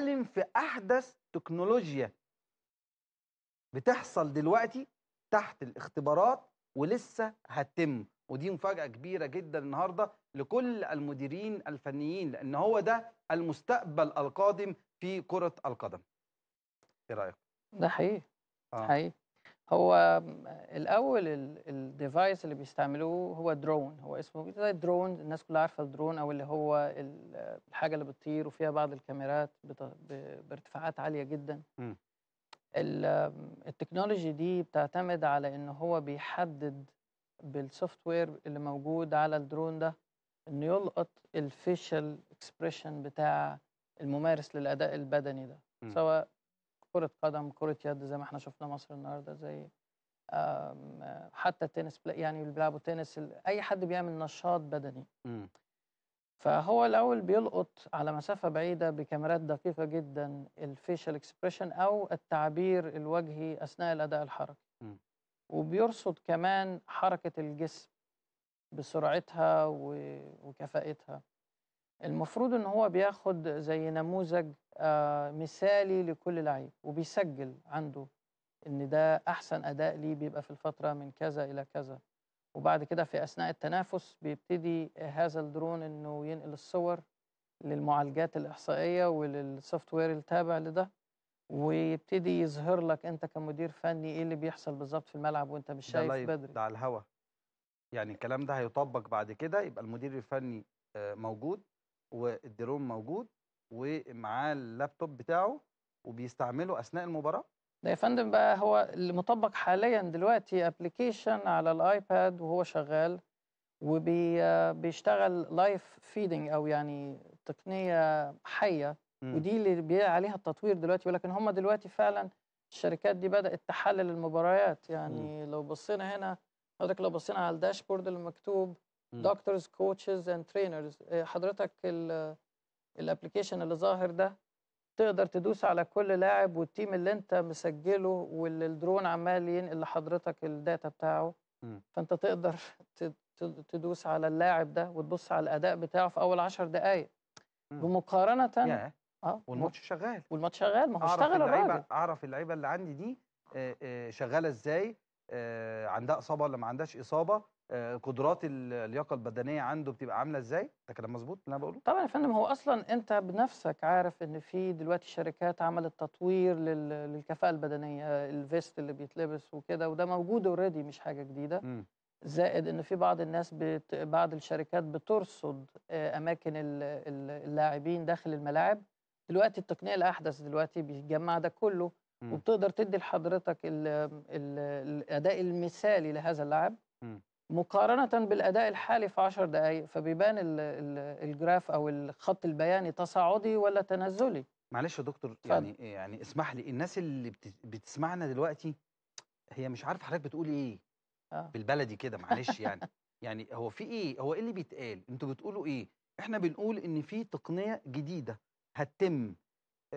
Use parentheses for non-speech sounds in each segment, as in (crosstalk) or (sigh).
بنتكلم في احدث تكنولوجيا بتحصل دلوقتي تحت الاختبارات ولسه هتتم ودي مفاجاه كبيره جدا النهارده لكل المديرين الفنيين لان هو ده المستقبل القادم في كره القدم ايه رايك ده حقيقي آه. حقيقي هو آه، الاول الديفايس اللي بيستعملوه هو درون هو اسمه زي درون الناس كلها عارفه الدرون او اللي هو الحاجه اللي بتطير وفيها بعض الكاميرات بارتفاعات عاليه جدا التكنولوجي دي بتعتمد على ان هو بيحدد بالسوفت وير اللي موجود على الدرون ده انه يلقط الفيشل اكسبريشن بتاع الممارس للاداء البدني ده م. سواء كره قدم كره يد زي ما احنا شفنا مصر النهارده زي حتى التنس يعني اللي بيلعبوا تنس اي حد بيعمل نشاط بدني فهو الاول بيلقط على مسافه بعيده بكاميرات دقيقه جدا الفيشال اكسبريشن او التعبير الوجهي اثناء الاداء الحركي وبيرصد كمان حركه الجسم بسرعتها وكفائتها المفروض ان هو بياخد زي نموذج آه، مثالي لكل لعيب وبيسجل عنده ان ده احسن اداء ليه بيبقى في الفتره من كذا الى كذا وبعد كده في اثناء التنافس بيبتدي هذا الدرون انه ينقل الصور للمعالجات الاحصائيه وللسوفت وير التابع لده ويبتدي يظهر لك انت كمدير فني ايه اللي بيحصل بالظبط في الملعب وانت مش شايف بدري ده على الهوا يعني الكلام ده هيطبق بعد كده يبقى المدير الفني آه، موجود والدرون موجود ومعاه اللابتوب بتاعه وبيستعمله اثناء المباراه ده يا فندم بقى هو اللي مطبق حاليا دلوقتي ابلكيشن على الايباد وهو شغال وبيشتغل لايف فيدنج او يعني تقنيه حيه م. ودي اللي بيقع عليها التطوير دلوقتي ولكن هم دلوقتي فعلا الشركات دي بدات تحلل المباريات يعني م. لو بصينا هنا حضرتك لو بصينا على الداشبورد المكتوب دكتورز كوتشز اند ترينرز حضرتك الابلكيشن اللي ظاهر ده تقدر تدوس على كل لاعب والتيم اللي انت مسجله واللي الدرون عمال ينقل لحضرتك الداتا بتاعه م. فانت تقدر تدوس على اللاعب ده وتبص على الاداء بتاعه في اول 10 دقائق بمقارنه yeah. اه والماتش شغال والماتش شغال ما هو اشتغل الراجل اعرف اللعيبه اللي عندي دي آه، آه، شغاله ازاي آه، عندها اصابه ولا ما عندهاش اصابه آه، قدرات اللياقه البدنيه عنده بتبقى عامله ازاي ده كلام مظبوط اللي انا بقوله طبعا يا فندم هو اصلا انت بنفسك عارف ان في دلوقتي شركات عملت تطوير للكفاءه البدنيه آه، الفيست اللي بيتلبس وكده وده موجود اوريدي مش حاجه جديده م. زائد ان في بعض الناس بت... بعض الشركات بترصد اماكن اللاعبين داخل الملاعب دلوقتي التقنيه الاحدث دلوقتي بيجمع ده كله وبتقدر تدي لحضرتك ال ال الاداء المثالي لهذا اللاعب مقارنه بالاداء الحالي في 10 دقائق فبيبان الـ الـ الجراف او الخط البياني تصاعدي ولا تنزلي معلش يا دكتور ف... يعني يعني اسمح لي الناس اللي بتسمعنا دلوقتي هي مش عارفه حضرتك بتقول ايه آه. بالبلدي كده معلش (laughs) يعني يعني هو في ايه هو ايه اللي بيتقال انتوا بتقولوا ايه احنا بنقول ان في تقنيه جديده هتتم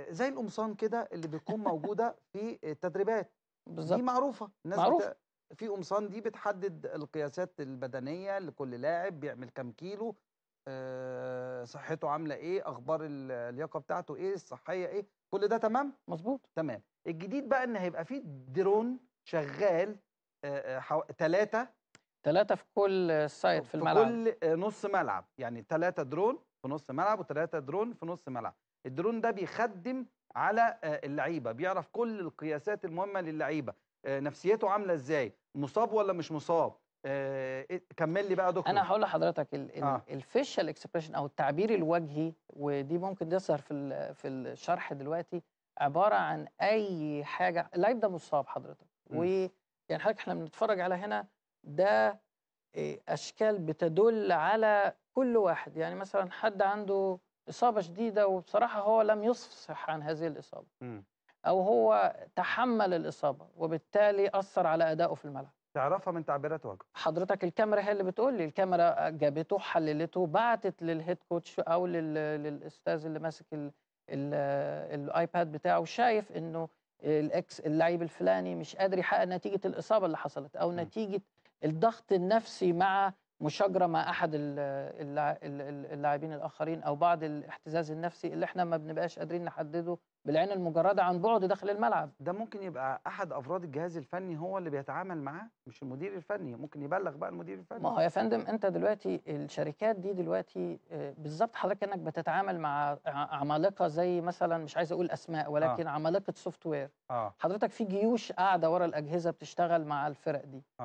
زي القمصان كده اللي بتكون موجوده في التدريبات بالظبط دي معروفه الناس معروف. في قمصان دي بتحدد القياسات البدنيه لكل لاعب بيعمل كام كيلو آه، صحته عامله ايه اخبار اللياقه بتاعته ايه الصحيه ايه كل ده تمام مظبوط تمام الجديد بقى ان هيبقى في درون شغال ثلاثه آه، آه، ثلاثه في كل سايد في الملعب في كل نص ملعب يعني ثلاثه درون في نص ملعب وثلاثه درون في نص ملعب الدرون ده بيخدم على آه، اللعيبه بيعرف كل القياسات المهمه للعيبه آه، نفسيته عامله ازاي مصاب ولا مش مصاب آه، إيه، كمل لي بقى يا دكتور انا هقول لحضرتك الفيشال اكسبريشن او التعبير الوجهي ودي ممكن تظهر في في الشرح دلوقتي عباره عن اي حاجه اللعيب ده مصاب حضرتك ويعني حضرتك احنا بنتفرج على هنا ده اشكال بتدل على كل واحد يعني مثلا حد عنده إصابة شديدة وبصراحة هو لم يفصح عن هذه الإصابة م. أو هو تحمل الإصابة وبالتالي أثر على أدائه في الملعب تعرفها من تعبيرات وجهه حضرتك الكاميرا هي اللي بتقول لي الكاميرا جابته حللته بعتت للهيد كوتش او لل... للاستاذ اللي ماسك ال... ال... الايباد بتاعه شايف انه الاكس اللعيب الفلاني مش قادر يحقق نتيجه الاصابه اللي حصلت او م. نتيجه الضغط النفسي مع مشاجره مع احد اللاعبين الاخرين او بعض الاحتزاز النفسي اللي احنا ما بنبقاش قادرين نحدده بالعين المجرده عن بعد داخل الملعب ده ممكن يبقى احد افراد الجهاز الفني هو اللي بيتعامل معاه مش المدير الفني ممكن يبلغ بقى المدير الفني ما هو يا فندم انت دلوقتي الشركات دي دلوقتي آه، بالظبط حضرتك انك بتتعامل مع عمالقه زي مثلا مش عايز اقول اسماء ولكن آه. عمالقه سوفت وير آه. حضرتك في جيوش قاعده ورا الاجهزه بتشتغل مع الفرق دي آه.